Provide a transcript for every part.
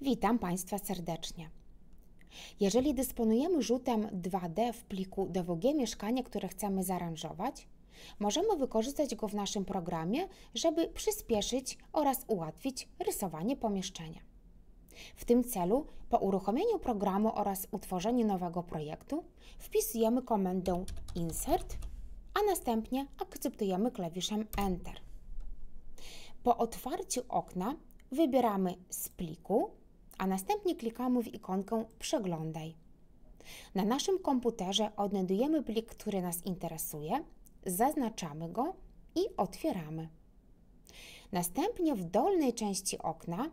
Witam Państwa serdecznie. Jeżeli dysponujemy rzutem 2D w pliku DWG mieszkanie, które chcemy zaaranżować, możemy wykorzystać go w naszym programie, żeby przyspieszyć oraz ułatwić rysowanie pomieszczenia. W tym celu, po uruchomieniu programu oraz utworzeniu nowego projektu, wpisujemy komendę Insert, a następnie akceptujemy klawiszem Enter. Po otwarciu okna wybieramy z pliku a następnie klikamy w ikonkę Przeglądaj. Na naszym komputerze odnajdujemy plik, który nas interesuje, zaznaczamy go i otwieramy. Następnie w dolnej części okna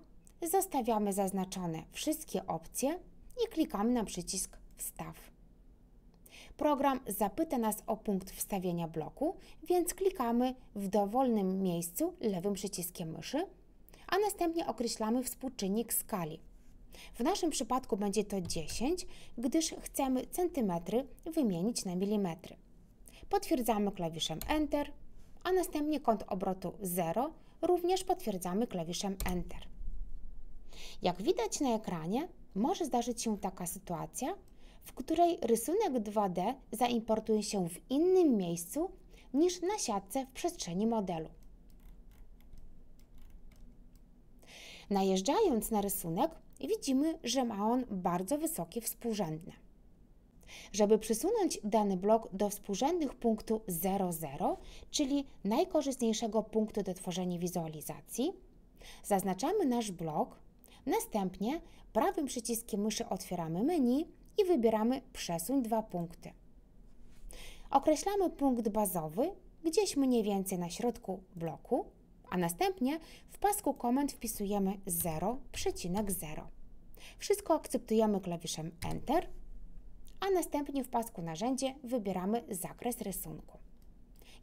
zostawiamy zaznaczone wszystkie opcje i klikamy na przycisk Wstaw. Program zapyta nas o punkt wstawienia bloku, więc klikamy w dowolnym miejscu lewym przyciskiem myszy, a następnie określamy współczynnik skali w naszym przypadku będzie to 10, gdyż chcemy centymetry wymienić na milimetry. Potwierdzamy klawiszem Enter, a następnie kąt obrotu 0 również potwierdzamy klawiszem Enter. Jak widać na ekranie, może zdarzyć się taka sytuacja, w której rysunek 2D zaimportuje się w innym miejscu niż na siatce w przestrzeni modelu. Najeżdżając na rysunek, i widzimy, że ma on bardzo wysokie współrzędne. Żeby przysunąć dany blok do współrzędnych punktu 00, czyli najkorzystniejszego punktu do tworzenia wizualizacji, zaznaczamy nasz blok, następnie prawym przyciskiem myszy otwieramy menu i wybieramy przesuń dwa punkty. Określamy punkt bazowy gdzieś mniej więcej na środku bloku a następnie w pasku komend wpisujemy 0,0. Wszystko akceptujemy klawiszem Enter, a następnie w pasku narzędzie wybieramy zakres rysunku.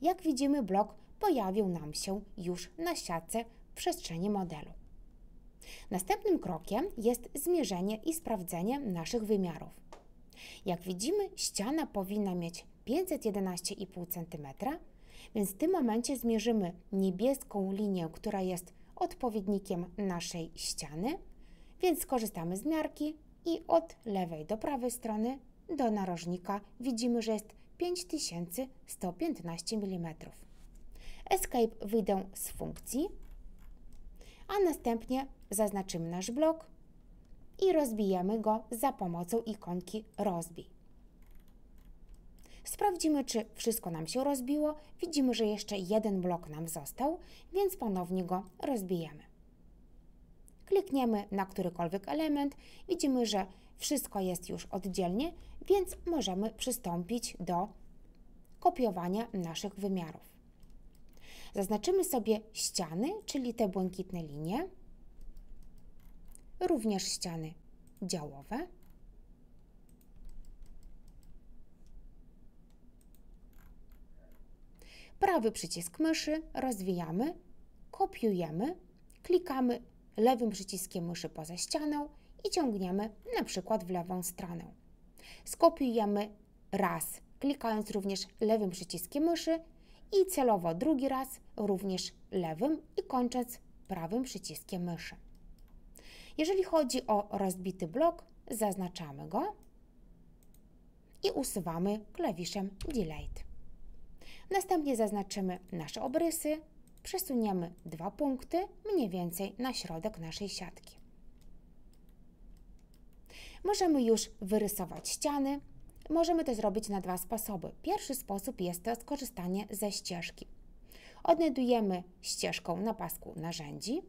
Jak widzimy, blok pojawił nam się już na siatce w przestrzeni modelu. Następnym krokiem jest zmierzenie i sprawdzenie naszych wymiarów. Jak widzimy, ściana powinna mieć 511,5 cm, więc w tym momencie zmierzymy niebieską linię, która jest odpowiednikiem naszej ściany, więc skorzystamy z miarki i od lewej do prawej strony do narożnika widzimy, że jest 5115 mm. Escape wyjdę z funkcji, a następnie zaznaczymy nasz blok i rozbijemy go za pomocą ikonki rozbij. Sprawdzimy, czy wszystko nam się rozbiło. Widzimy, że jeszcze jeden blok nam został, więc ponownie go rozbijemy. Klikniemy na którykolwiek element. Widzimy, że wszystko jest już oddzielnie, więc możemy przystąpić do kopiowania naszych wymiarów. Zaznaczymy sobie ściany, czyli te błękitne linie, również ściany działowe. Prawy przycisk myszy rozwijamy, kopiujemy, klikamy lewym przyciskiem myszy poza ścianą i ciągniemy na przykład w lewą stronę. Skopiujemy raz, klikając również lewym przyciskiem myszy i celowo drugi raz również lewym i kończąc prawym przyciskiem myszy. Jeżeli chodzi o rozbity blok, zaznaczamy go i usuwamy klawiszem Delete. Następnie zaznaczymy nasze obrysy, przesuniemy dwa punkty mniej więcej na środek naszej siatki. Możemy już wyrysować ściany. Możemy to zrobić na dwa sposoby. Pierwszy sposób jest to skorzystanie ze ścieżki. Odnajdujemy ścieżką na pasku narzędzi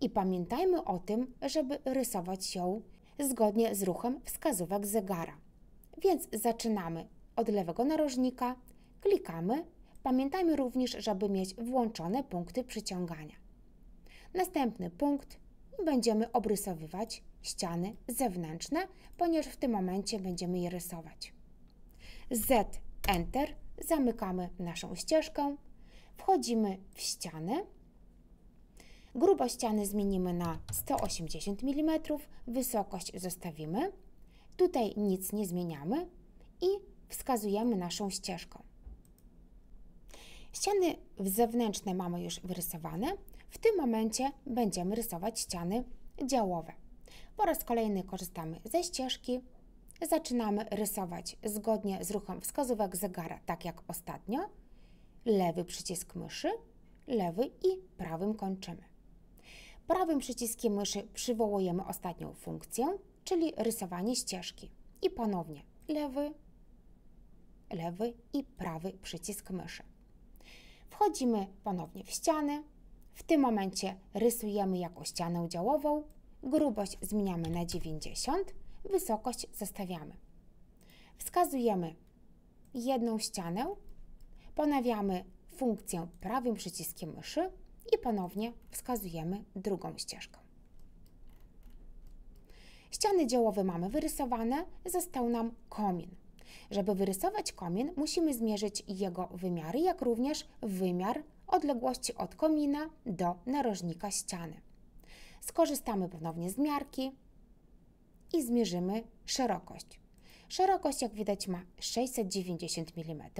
i pamiętajmy o tym, żeby rysować ją zgodnie z ruchem wskazówek zegara. Więc zaczynamy od lewego narożnika, Klikamy. Pamiętajmy również, żeby mieć włączone punkty przyciągania. Następny punkt będziemy obrysowywać ściany zewnętrzne, ponieważ w tym momencie będziemy je rysować. Z Enter, zamykamy naszą ścieżkę, wchodzimy w ścianę. Grubość ściany zmienimy na 180 mm, wysokość zostawimy. Tutaj nic nie zmieniamy i wskazujemy naszą ścieżką. Ściany zewnętrzne mamy już wyrysowane. W tym momencie będziemy rysować ściany działowe. Po raz kolejny korzystamy ze ścieżki. Zaczynamy rysować zgodnie z ruchem wskazówek zegara, tak jak ostatnio. Lewy przycisk myszy, lewy i prawym kończymy. Prawym przyciskiem myszy przywołujemy ostatnią funkcję, czyli rysowanie ścieżki. I ponownie lewy, lewy i prawy przycisk myszy wchodzimy ponownie w ścianę. W tym momencie rysujemy jako ścianę działową, grubość zmieniamy na 90, wysokość zostawiamy. Wskazujemy jedną ścianę, ponawiamy funkcję prawym przyciskiem myszy i ponownie wskazujemy drugą ścieżkę. Ściany działowe mamy wyrysowane, został nam komin. Żeby wyrysować komin, musimy zmierzyć jego wymiary, jak również wymiar odległości od komina do narożnika ściany. Skorzystamy ponownie z miarki i zmierzymy szerokość. Szerokość, jak widać, ma 690 mm.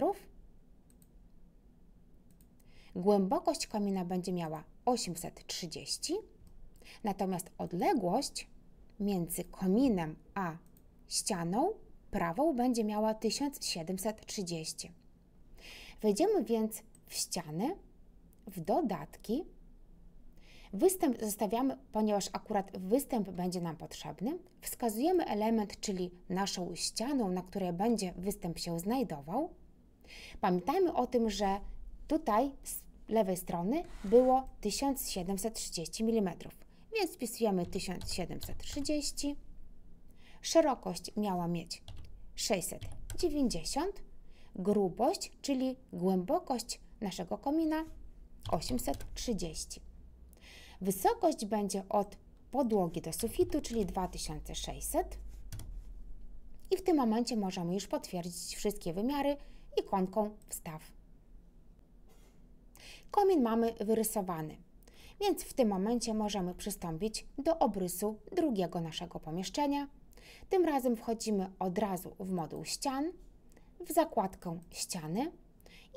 Głębokość komina będzie miała 830, natomiast odległość między kominem a ścianą prawą będzie miała 1730. Wejdziemy więc w ściany, w dodatki. Występ zostawiamy, ponieważ akurat występ będzie nam potrzebny. Wskazujemy element, czyli naszą ścianą, na której będzie występ się znajdował. Pamiętajmy o tym, że tutaj z lewej strony było 1730 mm, więc wpisujemy 1730. Szerokość miała mieć 690, grubość, czyli głębokość naszego komina 830. Wysokość będzie od podłogi do sufitu, czyli 2600. I w tym momencie możemy już potwierdzić wszystkie wymiary ikonką wstaw. Komin mamy wyrysowany, więc w tym momencie możemy przystąpić do obrysu drugiego naszego pomieszczenia – tym razem wchodzimy od razu w moduł ścian, w zakładkę ściany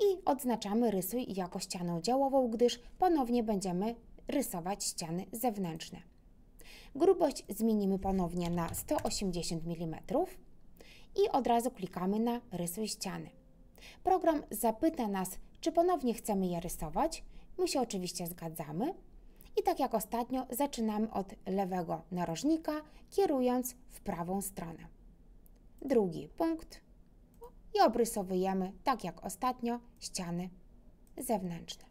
i odznaczamy rysuj jako ścianę działową, gdyż ponownie będziemy rysować ściany zewnętrzne. Grubość zmienimy ponownie na 180 mm i od razu klikamy na rysuj ściany. Program zapyta nas, czy ponownie chcemy je rysować. My się oczywiście zgadzamy i tak jak ostatnio, zaczynamy od lewego narożnika, kierując w prawą stronę. Drugi punkt i obrysowujemy, tak jak ostatnio, ściany zewnętrzne.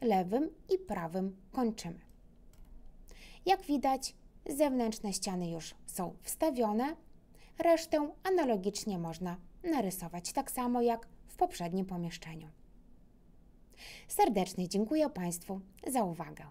Lewym i prawym kończymy. Jak widać, zewnętrzne ściany już są wstawione, resztę analogicznie można narysować, tak samo jak w poprzednim pomieszczeniu. Serdecznie dziękuję Państwu za uwagę.